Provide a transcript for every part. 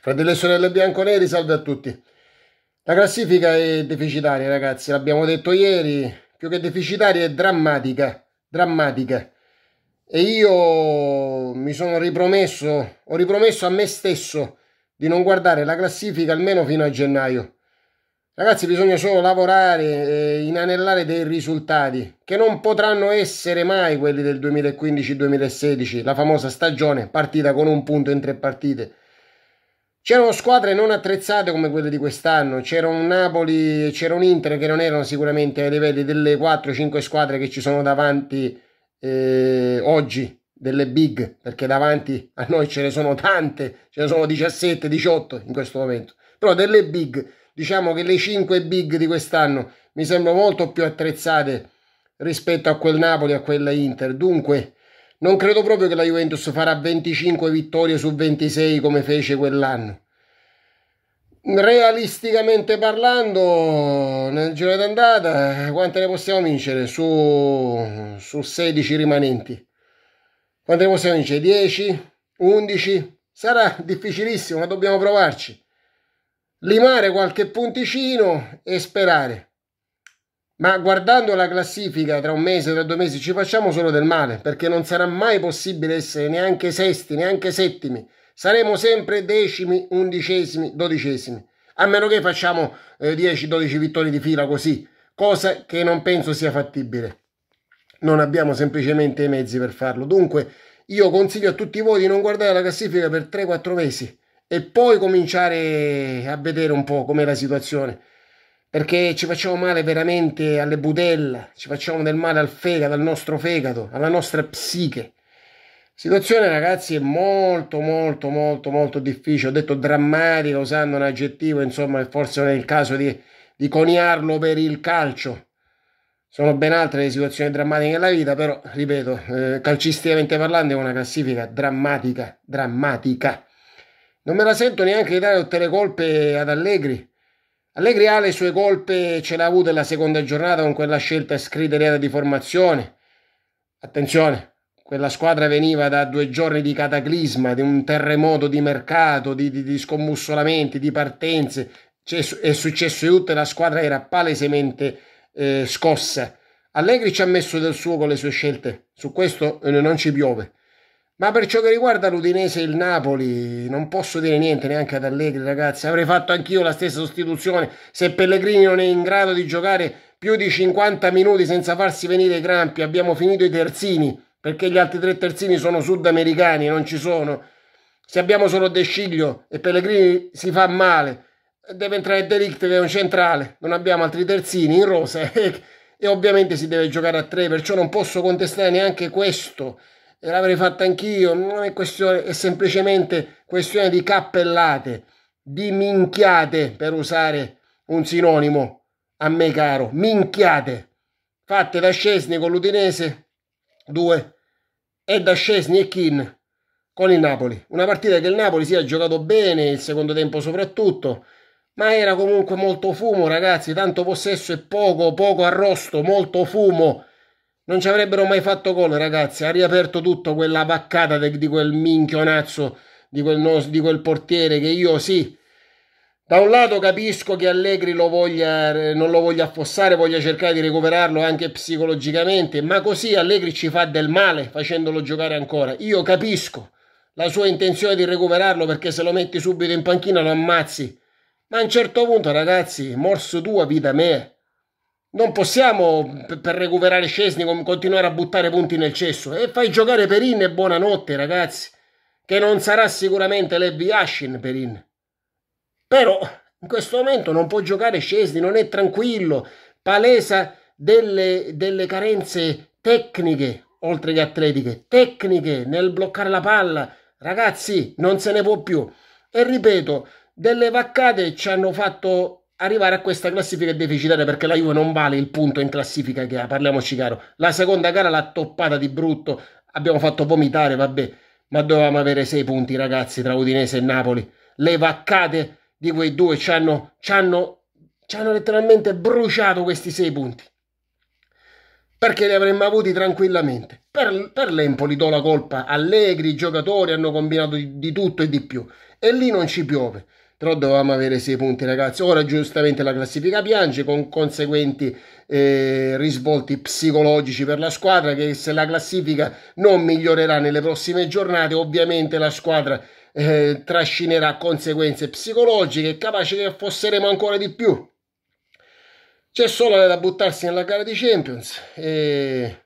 Fratelli e sorelle bianconeri, salve a tutti. La classifica è deficitaria, ragazzi, l'abbiamo detto ieri, più che deficitaria è drammatica, drammatica. E io mi sono ripromesso, ho ripromesso a me stesso di non guardare la classifica almeno fino a gennaio. Ragazzi, bisogna solo lavorare e inanellare dei risultati che non potranno essere mai quelli del 2015-2016, la famosa stagione partita con un punto in tre partite. C'erano squadre non attrezzate come quelle di quest'anno, c'era un Napoli, c'era un Inter che non erano sicuramente ai livelli delle 4-5 squadre che ci sono davanti eh, oggi, delle big, perché davanti a noi ce ne sono tante, ce ne sono 17-18 in questo momento, però delle big, diciamo che le 5 big di quest'anno mi sembrano molto più attrezzate rispetto a quel Napoli, a quella Inter, dunque non credo proprio che la Juventus farà 25 vittorie su 26 come fece quell'anno. Realisticamente parlando, nel giro d'andata, quante ne possiamo vincere su, su 16 rimanenti? Quante ne possiamo vincere? 10? 11? Sarà difficilissimo, ma dobbiamo provarci. Limare qualche punticino e sperare. Ma guardando la classifica tra un mese, tra due mesi, ci facciamo solo del male, perché non sarà mai possibile essere neanche sesti, neanche settimi. Saremo sempre decimi, undicesimi, dodicesimi. A meno che facciamo eh, 10-12 vittorie di fila così, cosa che non penso sia fattibile. Non abbiamo semplicemente i mezzi per farlo. Dunque, io consiglio a tutti voi di non guardare la classifica per 3-4 mesi e poi cominciare a vedere un po' com'è la situazione perché ci facciamo male veramente alle budella, ci facciamo del male al fegato, al nostro fegato, alla nostra psiche. Situazione ragazzi è molto molto molto molto difficile, ho detto drammatica usando un aggettivo, insomma forse non è il caso di, di coniarlo per il calcio. Sono ben altre le situazioni drammatiche nella vita, però ripeto, eh, calcisticamente parlando è una classifica drammatica, drammatica. Non me la sento neanche di dare tutte le colpe ad Allegri Allegri ha le sue colpe, ce l'ha avuta la seconda giornata con quella scelta scriteriata di formazione. Attenzione, quella squadra veniva da due giorni di cataclisma, di un terremoto di mercato, di, di, di scombussolamenti, di partenze. C'è, è successo di tutto e la squadra era palesemente eh, scossa. Allegri ci ha messo del suo con le sue scelte, su questo eh, non ci piove. Ma per ciò che riguarda l'Udinese e il Napoli, non posso dire niente neanche ad Allegri, ragazzi. Avrei fatto anch'io la stessa sostituzione se Pellegrini non è in grado di giocare più di 50 minuti senza farsi venire i crampi. Abbiamo finito i terzini, perché gli altri tre terzini sono sudamericani, non ci sono. Se abbiamo solo De Sciglio e Pellegrini si fa male, deve entrare Delict che è un centrale, non abbiamo altri terzini in rosa e ovviamente si deve giocare a tre, perciò non posso contestare neanche questo e l'avrei fatta anch'io, non è questione, è semplicemente questione di cappellate, di minchiate, per usare un sinonimo a me caro, minchiate, fatte da Scesni con l'Udinese, due, e da Scesni e Kin con il Napoli. Una partita che il Napoli si è giocato bene, il secondo tempo soprattutto, ma era comunque molto fumo, ragazzi, tanto possesso e poco, poco arrosto, molto fumo. Non ci avrebbero mai fatto gol, ragazzi. Ha riaperto tutto quella vaccata de, di quel minchionazzo, di quel, no, di quel portiere che io sì. Da un lato capisco che Allegri lo voglia, eh, non lo voglia affossare, voglia cercare di recuperarlo anche psicologicamente, ma così Allegri ci fa del male facendolo giocare ancora. Io capisco la sua intenzione di recuperarlo perché se lo metti subito in panchina lo ammazzi. Ma a un certo punto, ragazzi, morso tua, vita mea. Non possiamo, per recuperare Scesni, continuare a buttare punti nel cesso. E fai giocare Perin e buonanotte, ragazzi. Che non sarà sicuramente Levi Ashin, Perin. Però, in questo momento non può giocare Scesni, non è tranquillo. Palesa delle, delle carenze tecniche, oltre che atletiche. Tecniche nel bloccare la palla. Ragazzi, non se ne può più. E ripeto, delle vaccate ci hanno fatto arrivare a questa classifica è deficitaria perché la Juve non vale il punto in classifica che ha, parliamoci caro. La seconda gara l'ha toppata di brutto, abbiamo fatto vomitare, vabbè, ma dovevamo avere sei punti ragazzi tra Udinese e Napoli. Le vaccate di quei due ci hanno, ci hanno, ci hanno letteralmente bruciato questi sei punti. Perché li avremmo avuti tranquillamente. Per, per l'Empoli do la colpa. Allegri, i giocatori hanno combinato di, di tutto e di più. E lì non ci piove però dovevamo avere 6 punti ragazzi ora giustamente la classifica piange con conseguenti eh, risvolti psicologici per la squadra che se la classifica non migliorerà nelle prossime giornate ovviamente la squadra eh, trascinerà conseguenze psicologiche capace che affosseremo ancora di più c'è solo da buttarsi nella gara di Champions e,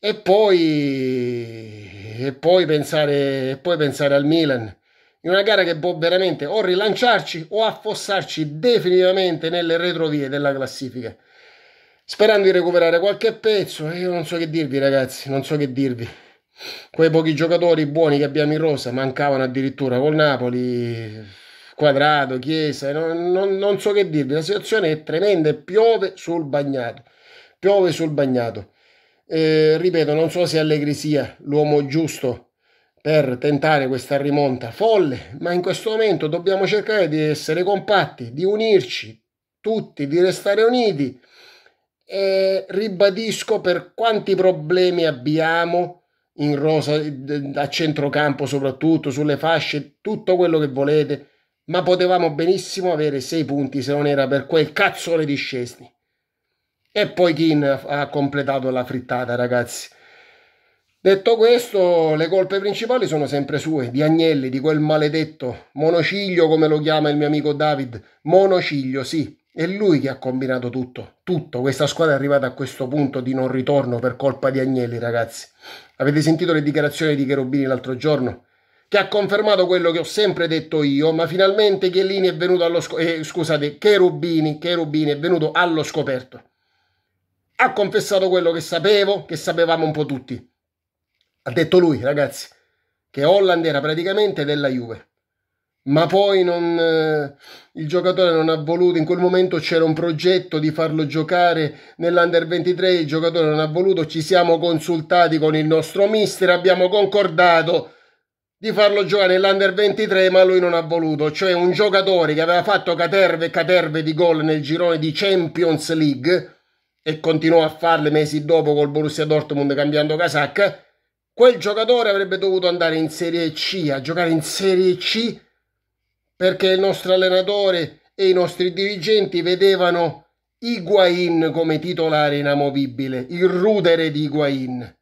e poi e poi pensare e poi pensare al Milan in una gara che può veramente o rilanciarci o affossarci definitivamente nelle retrovie della classifica. Sperando di recuperare qualche pezzo, eh, io non so che dirvi ragazzi, non so che dirvi. Quei pochi giocatori buoni che abbiamo in rosa mancavano addirittura col Napoli, Quadrato, Chiesa, non, non, non so che dirvi, la situazione è tremenda e piove sul bagnato. Piove sul bagnato. Eh, ripeto, non so se Allegri sia l'uomo giusto per tentare questa rimonta folle, ma in questo momento dobbiamo cercare di essere compatti, di unirci tutti, di restare uniti e ribadisco per quanti problemi abbiamo in rosa a centrocampo soprattutto sulle fasce tutto quello che volete ma potevamo benissimo avere sei punti se non era per quel cazzo le Scesni e poi Kin ha completato la frittata ragazzi Detto questo, le colpe principali sono sempre sue, di Agnelli, di quel maledetto monociglio, come lo chiama il mio amico David. Monociglio, sì, è lui che ha combinato tutto, tutto. Questa squadra è arrivata a questo punto di non ritorno per colpa di Agnelli, ragazzi. Avete sentito le dichiarazioni di Cherubini l'altro giorno? Che ha confermato quello che ho sempre detto io, ma finalmente Chiellini è venuto allo scoperto. Eh, scusate, Cherubini, Cherubini è venuto allo scoperto. Ha confessato quello che sapevo, che sapevamo un po' tutti ha detto lui, ragazzi, che Holland era praticamente della Juve. Ma poi non, eh, il giocatore non ha voluto, in quel momento c'era un progetto di farlo giocare nell'Under 23, il giocatore non ha voluto, ci siamo consultati con il nostro mister, abbiamo concordato di farlo giocare nell'Under 23, ma lui non ha voluto, cioè un giocatore che aveva fatto caterve e caterve di gol nel girone di Champions League e continuò a farle mesi dopo col Borussia Dortmund cambiando casacca quel giocatore avrebbe dovuto andare in Serie C, a giocare in Serie C perché il nostro allenatore e i nostri dirigenti vedevano Higuain come titolare inamovibile, il rudere di Higuain.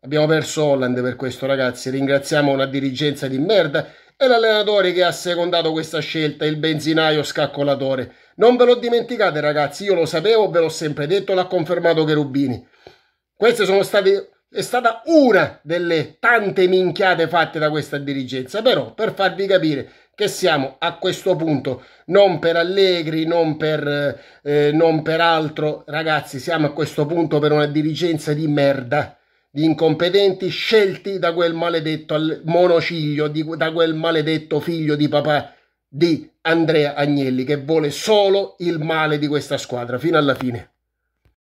Abbiamo perso Holland per questo ragazzi, ringraziamo una dirigenza di merda e l'allenatore che ha secondato questa scelta, il benzinaio scaccolatore. Non ve lo dimenticate ragazzi, io lo sapevo, ve l'ho sempre detto, l'ha confermato Cherubini. Queste sono state è stata una delle tante minchiate fatte da questa dirigenza, però per farvi capire che siamo a questo punto non per Allegri, non per, eh, non per altro, ragazzi, siamo a questo punto per una dirigenza di merda, di incompetenti scelti da quel maledetto monociglio, di, da quel maledetto figlio di papà di Andrea Agnelli che vuole solo il male di questa squadra fino alla fine.